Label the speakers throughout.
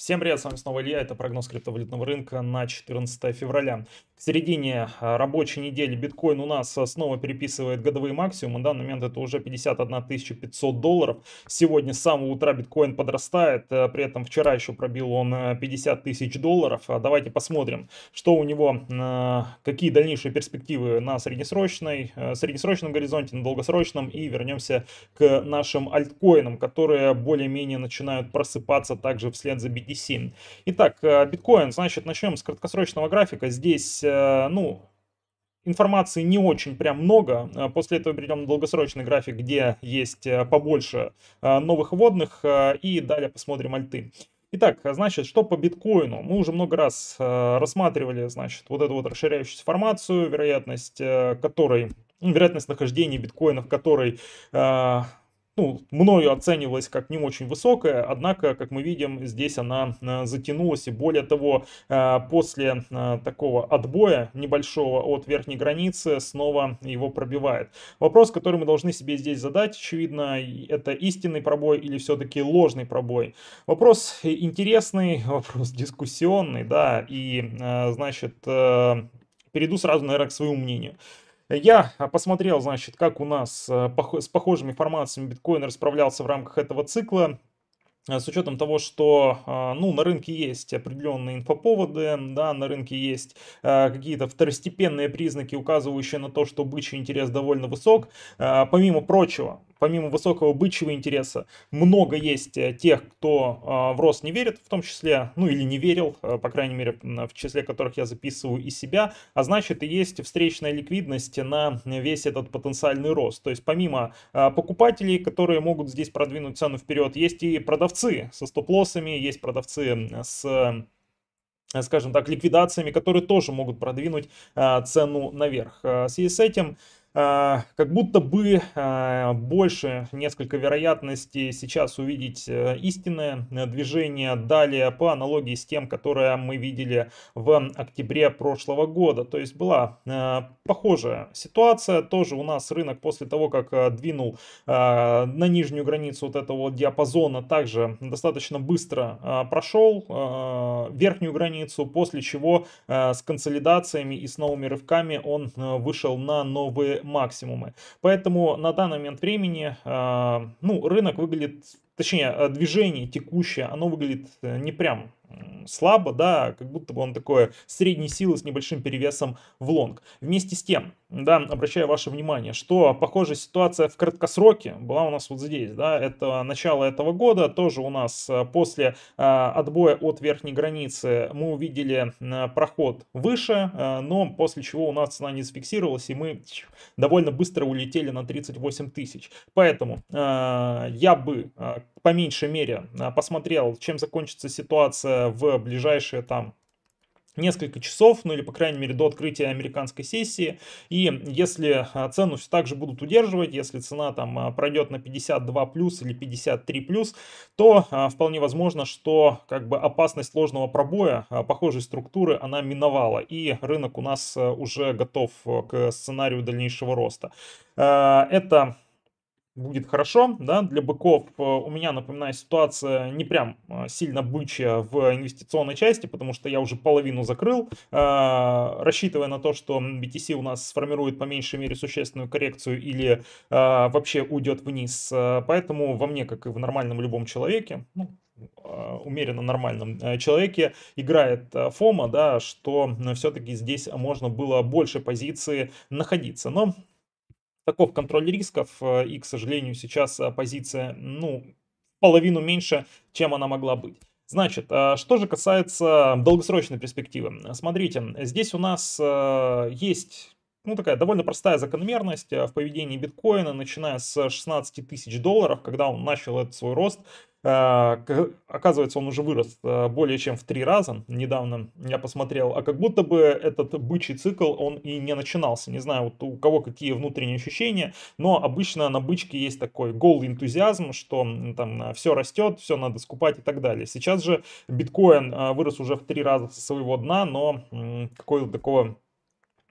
Speaker 1: Всем привет, с вами снова Илья, это прогноз криптовалютного рынка на 14 февраля. К середине а, рабочей недели биткоин у нас а, снова переписывает годовые максимумы, на данный момент это уже 51 500 долларов. Сегодня с самого утра биткоин подрастает, а, при этом вчера еще пробил он 50 тысяч долларов. Давайте посмотрим, что у него, какие дальнейшие перспективы на среднесрочной, среднесрочном горизонте, на долгосрочном. И вернемся к нашим альткоинам, которые более-менее начинают просыпаться также вслед за биткоином 5,7. Итак, э, биткоин, значит, начнем с краткосрочного графика. Здесь, э, ну, информации не очень прям много. Э, после этого перейдем на долгосрочный график, где есть побольше новых вводных. И далее посмотрим альты. Итак, значит, что по биткоину? Мы уже много раз рассматривали, значит, вот эту вот расширяющуюся формацию, вероятность которой вероятность нахождения биткоинов, который э, ну, мною оценивалась как не очень высокая, однако, как мы видим, здесь она э, затянулась, и более того, э, после э, такого отбоя небольшого от верхней границы снова его пробивает. Вопрос, который мы должны себе здесь задать, очевидно, это истинный пробой или все-таки ложный пробой. Вопрос интересный, вопрос дискуссионный, да, и, значит, перейду сразу, наверное, к своему мнению. Я а, посмотрел, значит, как у нас э, с похожими формациями биткоин расправлялся в рамках этого цикла. Э, с учетом того, что а, ну, на рынке есть определенные инфоповоды, да, на рынке есть э, какие-то второстепенные признаки, указывающие на то, что бычий интерес довольно высок. Помимо прочего, помимо высокого бычьего интереса, много есть э, тех, кто а, в рост не верит, в том числе, ну или не верил, э, по крайней мере, в числе которых я записываю и себя, а значит и есть встречная ликвидность на весь этот потенциальный рост. То есть помимо а, покупателей, которые могут здесь продвинуть цену вперед, есть и продавцы со стоп-лоссами, есть продавцы с э, скажем так, ликвидациями, которые тоже могут продвинуть а, цену наверх. В связи с этим а, как будто бы а, больше несколько вероятностей сейчас увидеть э, истинное э, движение далее по аналогии с тем, которое мы видели в октябре прошлого года. То есть была э, похожая ситуация. Тоже у нас рынок после того, как двинул на нижнюю границу вот этого диапазона, также достаточно быстро прошел верхнюю границу, после чего с консолидациями и с новыми рывками он вышел на новые максимумы. Поэтому на данный момент времени, а, ну, рынок выглядит точнее, э, движение текущее, оно выглядит э, не прям слабо, да, как будто бы он такое средней силы с небольшим перевесом в лонг. Вместе с тем, да, обращаю ваше внимание, что похожая ситуация в краткосроке была у нас вот здесь, да, это начало этого года, тоже у нас э, после э, отбоя от верхней границы мы увидели э, проход выше, э, но после чего у нас цена не зафиксировалась, и мы довольно быстро улетели на 38 тысяч. Поэтому э, я бы э, по меньшей мере а, посмотрел, чем закончится ситуация в ближайшие там несколько часов, ну или, по крайней мере, до открытия американской сессии. И если а, цену все так же будут удерживать, если цена там а, пройдет на 52 плюс или 53 плюс, то вполне возможно, что как бы опасность ложного пробоя похожей структуры она миновала, и рынок у нас уже готов к сценарию дальнейшего роста. Это будет хорошо, да, для быков. Э, у меня, напоминаю, ситуация не прям э, сильно бычья в инвестиционной части, потому что я уже половину закрыл, а, рассчитывая на то, что BTC у нас сформирует по меньшей мере существенную коррекцию или а, вообще уйдет вниз. Э, поэтому во мне, как и в нормальном любом человеке, ну, а, умеренно нормальном человеке играет Фома, да, что все-таки здесь можно было больше позиции находиться. Но Таков контроль рисков, э, и, к сожалению, сейчас э, позиция, ну, половину меньше, чем она могла быть. Значит, э, что же касается долгосрочной перспективы. Смотрите, здесь у нас есть ну, такая довольно простая закономерность в поведении биткоина, начиная с 16 тысяч долларов, когда он начал этот свой рост, а, оказывается, он уже вырос а, более чем в три раза. Недавно я посмотрел. А как будто бы этот бычий цикл, он и не начинался. Не знаю, вот у кого какие внутренние ощущения, но обычно на бычке есть такой голый энтузиазм, что там а, все растет, все надо скупать и так далее. Сейчас же биткоин вырос уже в три раза со своего дна, но какой-то такого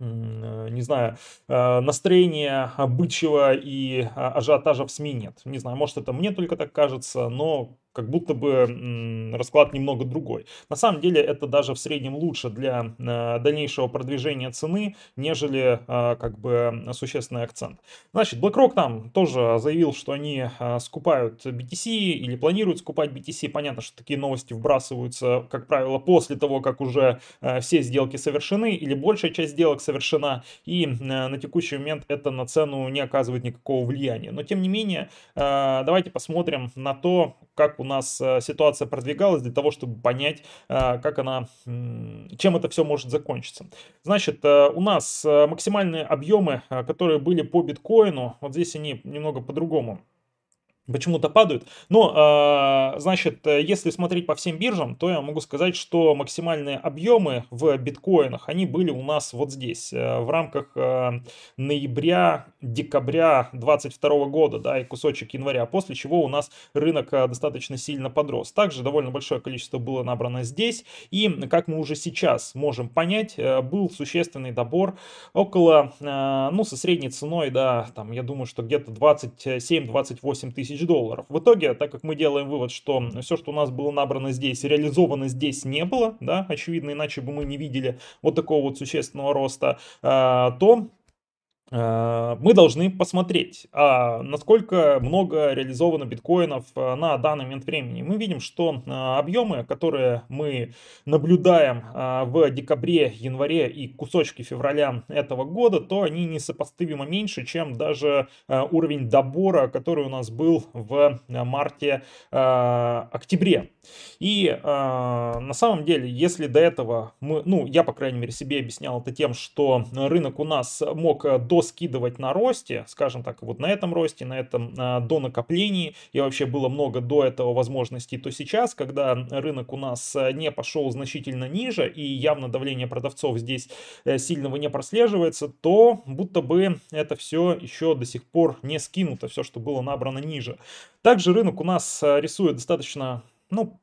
Speaker 1: Э, не знаю, э, настроения обычного и э, ажиотажа в СМИ нет. Не знаю, может это мне только так кажется, но как будто бы расклад немного другой. На самом деле это даже в среднем лучше для э, дальнейшего продвижения цены, нежели э, как бы существенный акцент. Значит, BlackRock там тоже заявил, что они э, скупают BTC или планируют скупать BTC. Понятно, что такие новости вбрасываются, как правило, после того, как уже все сделки совершены или большая часть сделок совершена, и на текущий момент это на цену не оказывает никакого влияния. Но тем не менее, давайте посмотрим на то, как у нас э, ситуация продвигалась, для того, чтобы понять, э, как она, чем это все может закончиться. Значит, э, у нас максимальные объемы, которые были по биткоину, вот здесь они немного по-другому почему-то падают. Но, а, значит, э, если смотреть по всем биржам, то я могу сказать, что максимальные объемы в биткоинах, они были у нас вот здесь, э, в рамках э, ноября-декабря 2022 года, да, и кусочек января, после чего у нас рынок достаточно сильно подрос. Также довольно большое количество было набрано здесь, и, как мы уже сейчас можем понять, был существенный добор около, ну, со средней ценой, да, там, я думаю, что где-то 27-28 тысяч тысяч долларов. В итоге, так как мы делаем вывод, что все, что у нас было набрано здесь, реализовано здесь не было, да, очевидно, иначе бы мы не видели вот такого вот существенного роста, а, то Э, мы должны посмотреть, а, насколько много реализовано биткоинов э, на данный момент времени. Мы видим, что э, объемы, которые мы наблюдаем в декабре, январе и кусочки февраля этого года, то они несопоставимо меньше, чем даже уровень добора, который у нас был в марте-октябре. И на самом деле, если до этого мы, ну, я, по крайней мере, себе объяснял это тем, что рынок у нас мог до доскидывать на росте, скажем так, вот на этом росте, на этом а, до накоплении, и вообще было много до этого возможностей, то сейчас, когда рынок у нас а, не пошел значительно ниже, и явно давление продавцов здесь э, сильного не прослеживается, то будто бы это все еще до сих пор не скинуто, все, что было набрано ниже. Также рынок у нас а, рисует достаточно ну,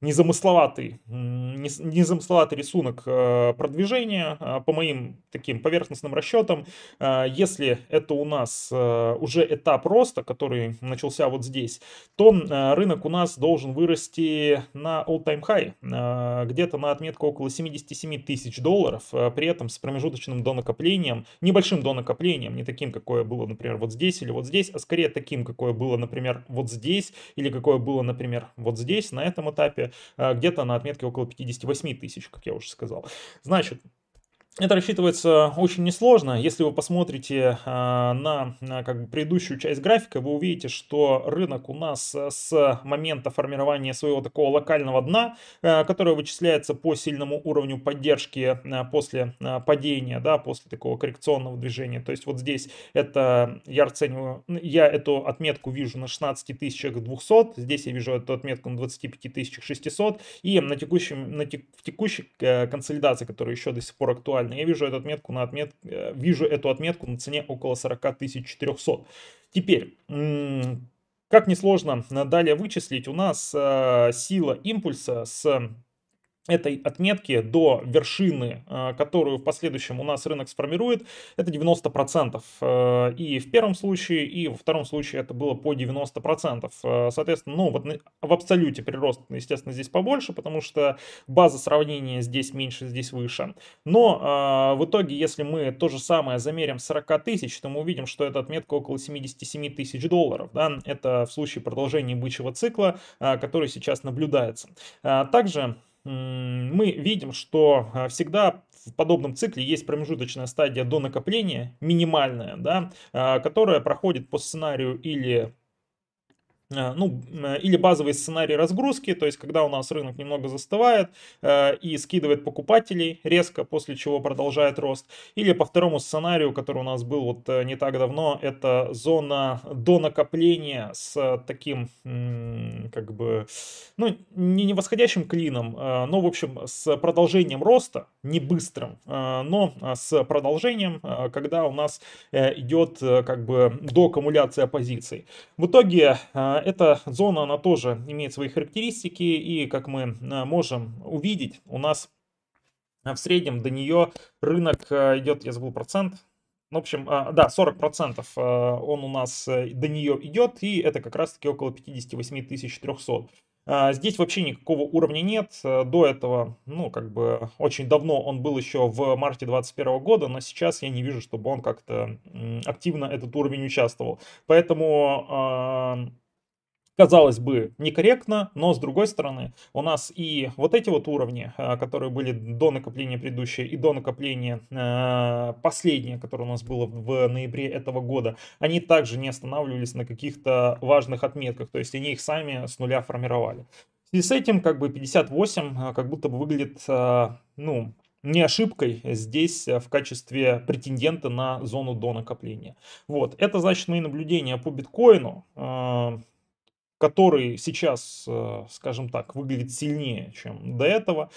Speaker 1: незамысловатый, незамысловатый рисунок э, продвижения э, по моим таким поверхностным расчетам. Э, если это у нас уже этап роста, который начался вот здесь, то рынок у нас должен вырасти на all-time high, где-то на отметку около 77 тысяч долларов, при этом с промежуточным донакоплением, небольшим донакоплением, не таким, какое было, например, вот здесь или вот здесь, а скорее таким, какое было, например, вот здесь или какое было, например, вот здесь на этом этапе Э, где-то на отметке около 58 тысяч, как я уже сказал. Значит, это рассчитывается очень несложно. Если вы посмотрите э, на, на как бы предыдущую часть графика, вы увидите, что рынок у нас э, с момента формирования своего такого локального дна, э, которое вычисляется по сильному уровню поддержки после падения, да, после такого коррекционного движения. То есть вот здесь это я оцениваю, я эту отметку вижу на 16 200, здесь я вижу эту отметку на 25 600 и на текущем, на тек, в текущей консолидации, которая еще до сих пор актуальна, правильно. Я вижу, эту отметку на отмет... Э, вижу эту отметку на цене около 40 400. Теперь, как несложно э, далее вычислить, у нас э, сила импульса с этой отметки до вершины, э, которую в последующем у нас рынок сформирует, это 90%. Э, и в первом случае, и во втором случае это было по 90%. Э, соответственно, ну, вот в абсолюте прирост, естественно, здесь побольше, потому что база сравнения здесь меньше, здесь выше. Но в итоге, если мы то же самое замерим 40 тысяч, то мы увидим, что эта отметка около 77 тысяч долларов. Да? Это в случае продолжения бычьего цикла, который сейчас наблюдается. Также мы видим, что а, всегда в подобном цикле есть промежуточная стадия до накопления, минимальная, да, а, которая проходит по сценарию или Э, ну, э, или базовый сценарий разгрузки, то есть когда у нас рынок немного застывает э, и скидывает покупателей резко, после чего продолжает рост, или по второму сценарию, который у нас был вот не так давно, это зона до накопления с таким как бы, ну, не, не восходящим клином, но, в общем, с продолжением роста, не быстрым, но а, с продолжением, когда у нас идет как бы до аккумуляция позиций. В итоге эта зона, она тоже имеет свои характеристики, и, как мы э, можем увидеть, у нас э, в среднем до нее рынок э, идет, я забыл процент, ну, в общем, да, 40% он у нас до нее идет, и это как раз-таки около 58 300. Здесь вообще никакого уровня нет. До этого, ну, как бы, очень давно он был еще в марте 2021 года, но сейчас я не вижу, чтобы он как-то активно этот уровень участвовал. Поэтому казалось бы, некорректно, но с другой стороны, у нас и вот эти вот уровни, э, которые были до накопления предыдущие и до накопления э, последнее, которое у нас было в ноябре этого года, они также не останавливались на каких-то важных отметках, то есть они их сами с нуля формировали. И с этим как бы 58 э, как будто бы выглядит, ну, не ошибкой здесь в качестве претендента на зону до накопления. Вот, это значит мои наблюдения по биткоину который сейчас, э, скажем так, выглядит сильнее, чем до этого.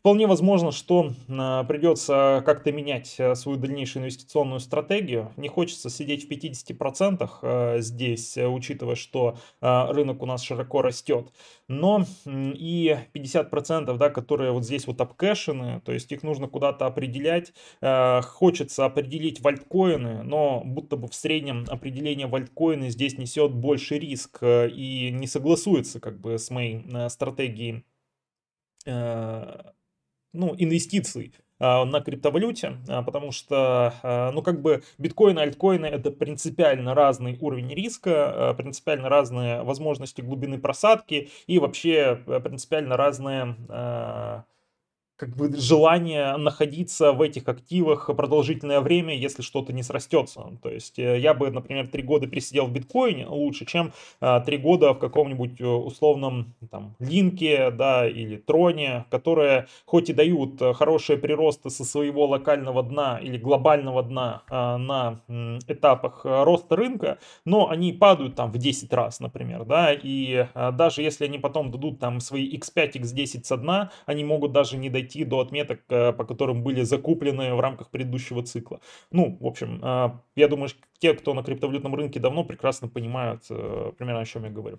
Speaker 1: Вполне возможно, что э, придется как-то менять э, свою дальнейшую инвестиционную стратегию. Не хочется сидеть в 50% э, здесь, учитывая, что рынок у нас широко растет. Но и 50%, да, которые вот здесь вот обкэшены, то есть их нужно куда-то определять. Хочется определить вальткоины, но будто бы в среднем определение вальткоины здесь несет больше риск и не согласуется как бы с моей стратегией ну, инвестиций а, на криптовалюте, а, потому что, а, ну, как бы биткоины, альткоины — это принципиально разный уровень риска, принципиально разные возможности глубины просадки и вообще принципиально разные как бы желание находиться в этих активах продолжительное время, если что-то не срастется. То есть э, я бы, например, три года присидел в биткоине лучше, чем э, три года в каком-нибудь э, условном там линке, да, или троне, которые хоть и дают хорошие приросты со своего локального дна или глобального дна а, на этапах роста рынка, но они падают там в 10 раз, например, да, и даже если они потом дадут там свои x5, x10 со дна, они могут даже не дойти дойти до отметок, э, по которым были закуплены в рамках предыдущего цикла. Ну, в общем, э, я думаю, те, кто на криптовалютном рынке давно, прекрасно понимают э, примерно о чем я говорю.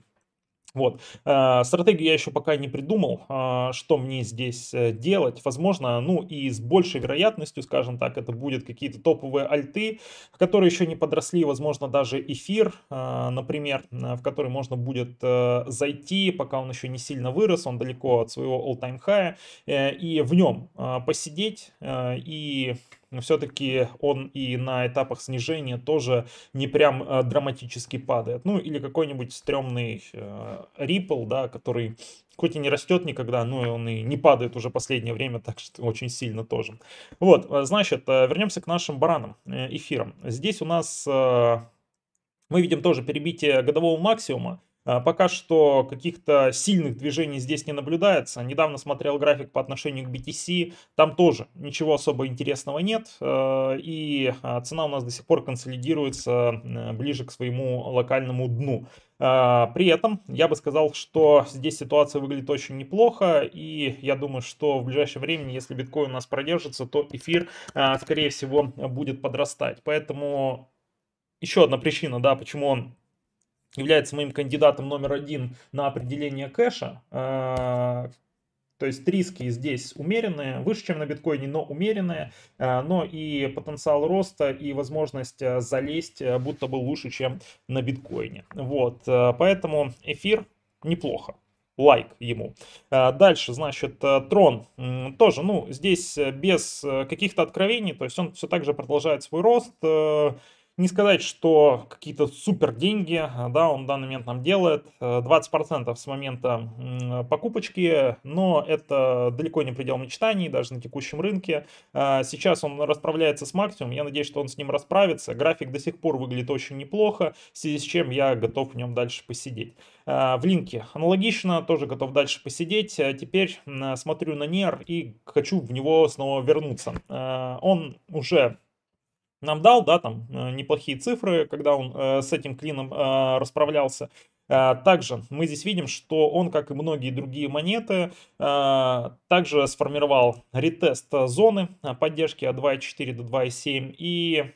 Speaker 1: Вот. Э, стратегию я еще пока не придумал, э, что мне здесь э, делать. Возможно, ну и с большей вероятностью, скажем так, это будет какие-то топовые альты, которые еще не подросли, возможно, даже эфир, например, в который можно будет зайти, пока он еще не сильно вырос, он далеко от своего all-time high, и в нем посидеть и но все-таки он и на этапах снижения тоже не прям э, драматически падает. Ну или какой-нибудь стрёмный э, Ripple, да, который хоть и не растет никогда, но и он и не падает уже последнее время, так что очень сильно тоже. Вот, э, значит, вернемся к нашим баранам, эфирам. Здесь у нас мы видим тоже перебитие годового максимума, а, пока что каких-то сильных движений здесь не наблюдается. Недавно смотрел график по отношению к BTC, там тоже ничего особо интересного нет. Э, и а, цена у нас до сих пор консолидируется э, ближе к своему локальному дну. А, при этом я бы сказал, что здесь ситуация выглядит очень неплохо, и я думаю, что в ближайшее время, если биткоин у нас продержится, то эфир, скорее всего, будет подрастать. Поэтому еще одна причина, да, почему он является моим кандидатом номер один на определение кэша. А, то есть риски здесь умеренные, выше, чем на биткоине, но умеренные. А, но и потенциал роста, и возможность а, залезть будто бы лучше, чем на биткоине. Вот, поэтому эфир неплохо лайк ему. Дальше, значит, Трон тоже, ну, здесь без каких-то откровений, то есть он все так же продолжает свой рост, не сказать, что какие-то супер деньги, а, да, он в данный момент нам делает 20% э, с момента покупочки, но это далеко не предел мечтаний, даже на текущем рынке. Э, сейчас он расправляется с максимумом, я надеюсь, что он с ним расправится. График до сих пор выглядит очень неплохо, в связи с чем я готов в нем дальше посидеть. Э, в линке аналогично, тоже готов дальше посидеть. Теперь смотрю на НЕР и хочу в него снова вернуться. Он уже нам дал, да, там э, неплохие цифры, когда он э, с этим клином э, расправлялся. Также мы здесь видим, что он, как и многие другие монеты, также сформировал ретест зоны поддержки от 2.4 до 2.7 и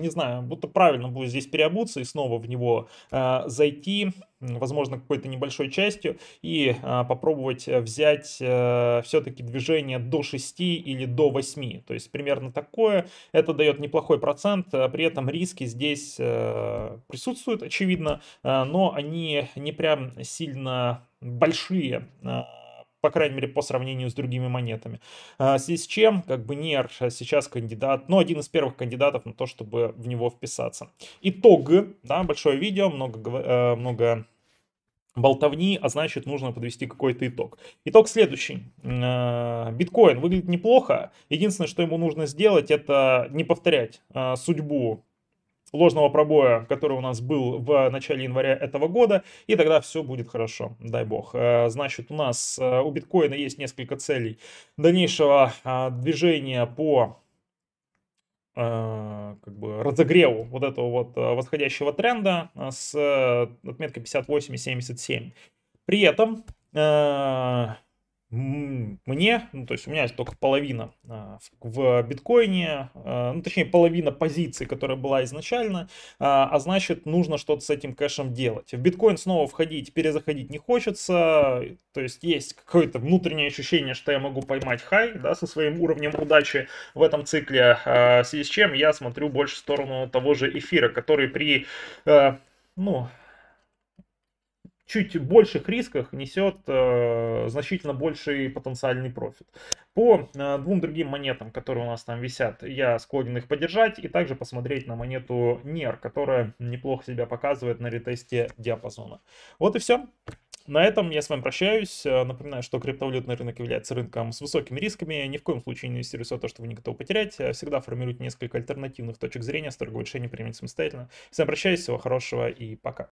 Speaker 1: не знаю, будто правильно будет здесь переобуться и снова в него э, зайти, возможно, какой-то небольшой частью, и а, э, попробовать взять э, все-таки движение до 6 или до 8. То есть примерно такое. Это дает неплохой процент, а при этом риски здесь э, присутствуют, очевидно, э, но они не прям сильно большие. Э, по крайней мере, по сравнению с другими монетами. В связи с чем, как бы НЕР а сейчас кандидат, ну, один из первых кандидатов на то, чтобы в него вписаться. Итог, да, большое видео, много, э, много болтовни, а значит нужно подвести какой-то итог. Итог следующий. Э, биткоин выглядит неплохо. Единственное, что ему нужно сделать, это не повторять э, судьбу ложного пробоя, который у нас был в начале января этого года, и тогда все будет хорошо, дай бог. Э, значит, у нас э, у биткоина есть несколько целей дальнейшего а, движения по э, как бы разогреву вот этого вот восходящего тренда с отметкой и 58,77. При этом мне, ну, то есть у меня есть только половина а, в, в биткоине, а, ну, точнее, половина позиции, которая была изначально, а, а значит, нужно что-то с этим кэшем делать. В биткоин снова входить, перезаходить не хочется, то есть есть какое-то внутреннее ощущение, что я могу поймать хай, да, со своим уровнем удачи в этом цикле, а, в связи с чем я смотрю больше в сторону того же эфира, который при, а, ну, чуть больших рисках несет э, значительно больший потенциальный профит. По э, двум другим монетам, которые у нас там висят, я склонен их поддержать и также посмотреть на монету NER, которая неплохо себя показывает на ретесте диапазона. Вот и все. На этом я с вами прощаюсь. Э, напоминаю, что криптовалютный рынок является рынком с высокими рисками. Ни в коем случае не инвестируйте в то, что вы не готовы потерять. Э, всегда формируйте несколько альтернативных точек зрения, с торгового решения принимать самостоятельно. С вами прощаюсь, всего хорошего и пока.